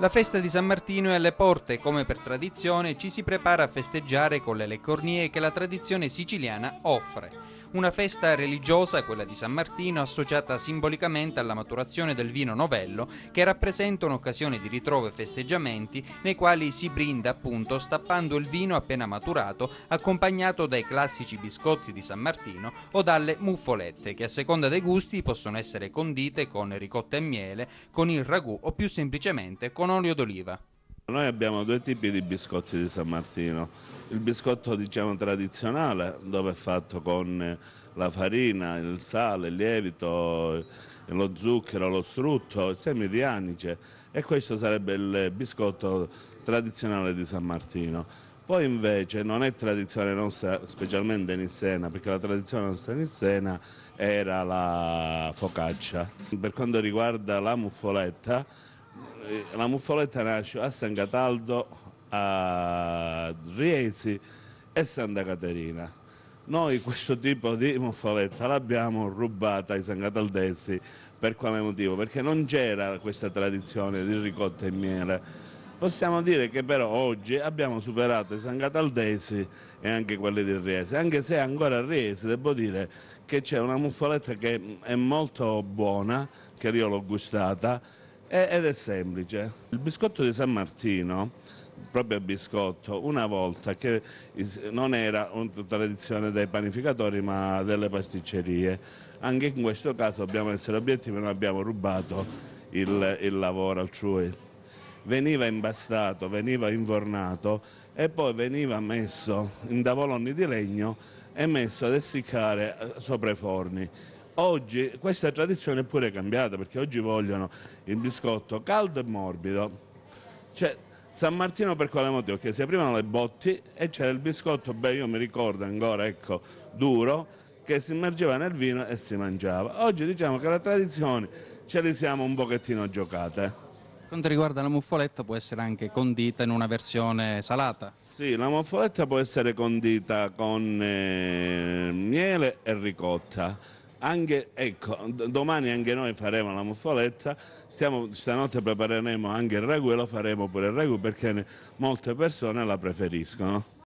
La festa di San Martino è alle porte e come per tradizione ci si prepara a festeggiare con le leccornie che la tradizione siciliana offre una festa religiosa, quella di San Martino, associata simbolicamente alla maturazione del vino novello, che rappresenta un'occasione di ritrovo e festeggiamenti nei quali si brinda appunto stappando il vino appena maturato, accompagnato dai classici biscotti di San Martino o dalle muffolette, che a seconda dei gusti possono essere condite con ricotta e miele, con il ragù o più semplicemente con olio d'oliva. Noi abbiamo due tipi di biscotti di San Martino, il biscotto diciamo tradizionale dove è fatto con la farina, il sale, il lievito, lo zucchero, lo strutto, i semi di anice e questo sarebbe il biscotto tradizionale di San Martino. Poi invece non è tradizione nostra, specialmente in Issena, perché la tradizione nostra in Issena era la focaccia. Per quanto riguarda la muffoletta, eh, la muffoletta nasce a San Cataldo, a Riesi e Santa Caterina. Noi questo tipo di muffoletta l'abbiamo rubata ai San Cataldesi per quale motivo? Perché non c'era questa tradizione di ricotta e miele. Possiamo dire che però oggi abbiamo superato i San Cataldesi e anche quelli di Riese, anche se ancora a Riese devo dire che c'è una muffoletta che è molto buona, che io l'ho gustata, eh, ed è semplice. Il biscotto di San Martino, proprio il biscotto, una volta che non era una tradizione dei panificatori ma delle pasticcerie, anche in questo caso dobbiamo essere obiettivi, non abbiamo rubato il, il lavoro altrui. Veniva imbastato, veniva infornato e poi veniva messo in tavoloni di legno e messo ad essiccare eh, sopra i forni. Oggi questa tradizione è pure cambiata perché oggi vogliono il biscotto caldo e morbido. Cioè, San Martino per quale motivo? Perché si aprivano le botti e c'era il biscotto, beh io mi ricordo ancora, ecco, duro, che si immergeva nel vino e si mangiava. Oggi diciamo che la tradizione ce le siamo un pochettino giocate. Quanto riguarda la muffoletta può essere anche condita in una versione salata? Sì, la muffoletta può essere condita con eh, miele e ricotta anche, ecco, domani anche noi faremo la muffoletta, stiamo, stanotte prepareremo anche il ragù e lo faremo pure il ragù perché molte persone la preferiscono.